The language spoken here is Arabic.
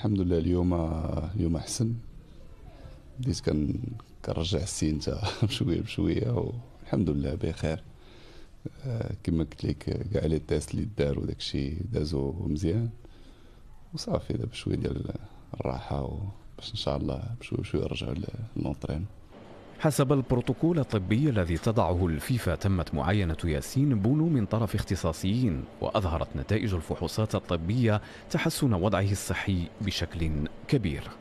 الحمد لله اليوم اليوم احسن بديت كان كنرجع السين تا بشويه بشويه والحمد لله بخير آه، كما قلت لك كاع لي تيست اللي داروا داكشي دازو مزيان وصافي دابا شويه ديال الراحه باش ان شاء الله بشويه بشويه نرجعوا للونطرين حسب البروتوكول الطبي الذي تضعه الفيفا تمت معاينة ياسين بونو من طرف اختصاصيين وأظهرت نتائج الفحوصات الطبية تحسن وضعه الصحي بشكل كبير